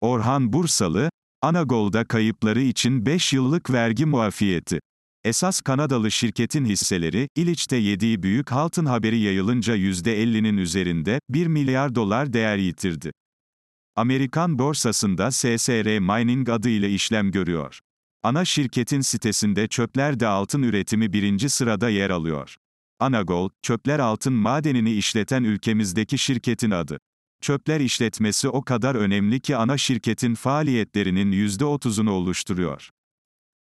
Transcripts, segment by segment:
Orhan Bursalı, Anagol'da kayıpları için 5 yıllık vergi muafiyeti. Esas Kanadalı şirketin hisseleri, İliç'te yediği büyük haltın haberi yayılınca %50'nin üzerinde 1 milyar dolar değer yitirdi. Amerikan borsasında SSR Mining adıyla işlem görüyor. Ana şirketin sitesinde çöpler de altın üretimi birinci sırada yer alıyor. Anagol, çöpler altın madenini işleten ülkemizdeki şirketin adı. Çöpler işletmesi o kadar önemli ki ana şirketin faaliyetlerinin %30'unu oluşturuyor.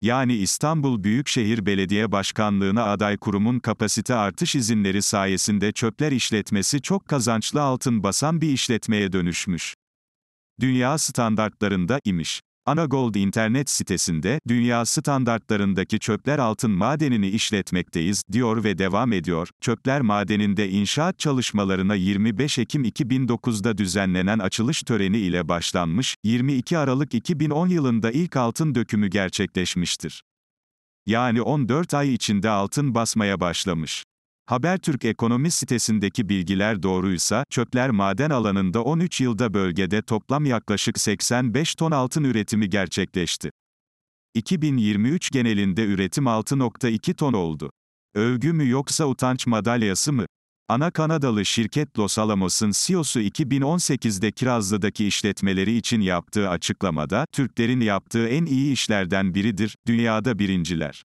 Yani İstanbul Büyükşehir Belediye Başkanlığına aday kurumun kapasite artış izinleri sayesinde çöpler işletmesi çok kazançlı altın basan bir işletmeye dönüşmüş. Dünya standartlarında imiş. Anagold internet sitesinde, dünya standartlarındaki çöpler altın madenini işletmekteyiz, diyor ve devam ediyor. Çöpler madeninde inşaat çalışmalarına 25 Ekim 2009'da düzenlenen açılış töreni ile başlanmış, 22 Aralık 2010 yılında ilk altın dökümü gerçekleşmiştir. Yani 14 ay içinde altın basmaya başlamış. Habertürk ekonomi sitesindeki bilgiler doğruysa, çöpler maden alanında 13 yılda bölgede toplam yaklaşık 85 ton altın üretimi gerçekleşti. 2023 genelinde üretim 6.2 ton oldu. Övgü mü yoksa utanç madalyası mı? Ana Kanadalı şirket Los Alamos'un CEO'su 2018'de Kirazlı'daki işletmeleri için yaptığı açıklamada, Türklerin yaptığı en iyi işlerden biridir, dünyada birinciler.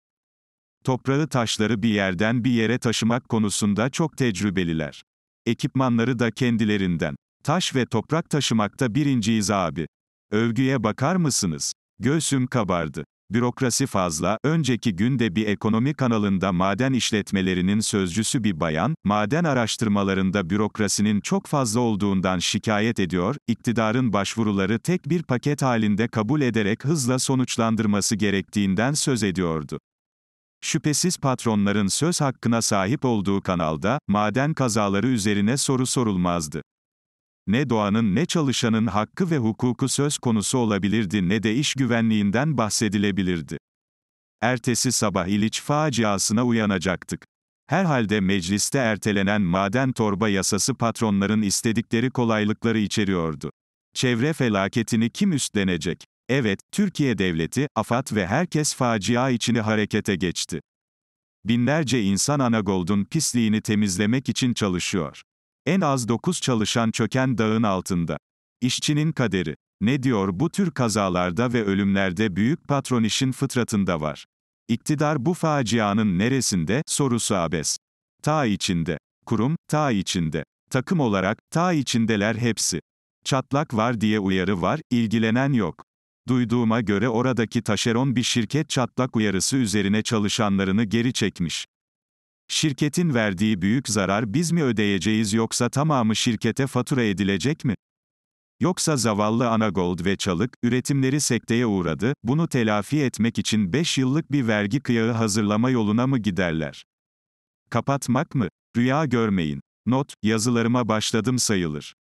Toprağı taşları bir yerden bir yere taşımak konusunda çok tecrübeliler. Ekipmanları da kendilerinden. Taş ve toprak taşımakta birinciyiz abi. Övgüye bakar mısınız? Göğsüm kabardı. Bürokrasi fazla, önceki günde bir ekonomi kanalında maden işletmelerinin sözcüsü bir bayan, maden araştırmalarında bürokrasinin çok fazla olduğundan şikayet ediyor, iktidarın başvuruları tek bir paket halinde kabul ederek hızla sonuçlandırması gerektiğinden söz ediyordu şüphesiz patronların söz hakkına sahip olduğu kanalda, maden kazaları üzerine soru sorulmazdı. Ne doğanın ne çalışanın hakkı ve hukuku söz konusu olabilirdi ne de iş güvenliğinden bahsedilebilirdi. Ertesi sabah İliç faciasına uyanacaktık. Herhalde mecliste ertelenen maden torba yasası patronların istedikleri kolaylıkları içeriyordu. Çevre felaketini kim üstlenecek? Evet, Türkiye devleti, AFAD ve herkes facia içine harekete geçti. Binlerce insan Anagold'un pisliğini temizlemek için çalışıyor. En az 9 çalışan çöken dağın altında. İşçinin kaderi. Ne diyor bu tür kazalarda ve ölümlerde büyük patron işin fıtratında var. İktidar bu facianın neresinde, sorusu abes. Ta içinde. Kurum, ta içinde. Takım olarak, ta içindeler hepsi. Çatlak var diye uyarı var, ilgilenen yok. Duyduğuma göre oradaki taşeron bir şirket çatlak uyarısı üzerine çalışanlarını geri çekmiş. Şirketin verdiği büyük zarar biz mi ödeyeceğiz yoksa tamamı şirkete fatura edilecek mi? Yoksa zavallı Anagold ve Çalık, üretimleri sekteye uğradı, bunu telafi etmek için 5 yıllık bir vergi kıyağı hazırlama yoluna mı giderler? Kapatmak mı? Rüya görmeyin. Not, yazılarıma başladım sayılır.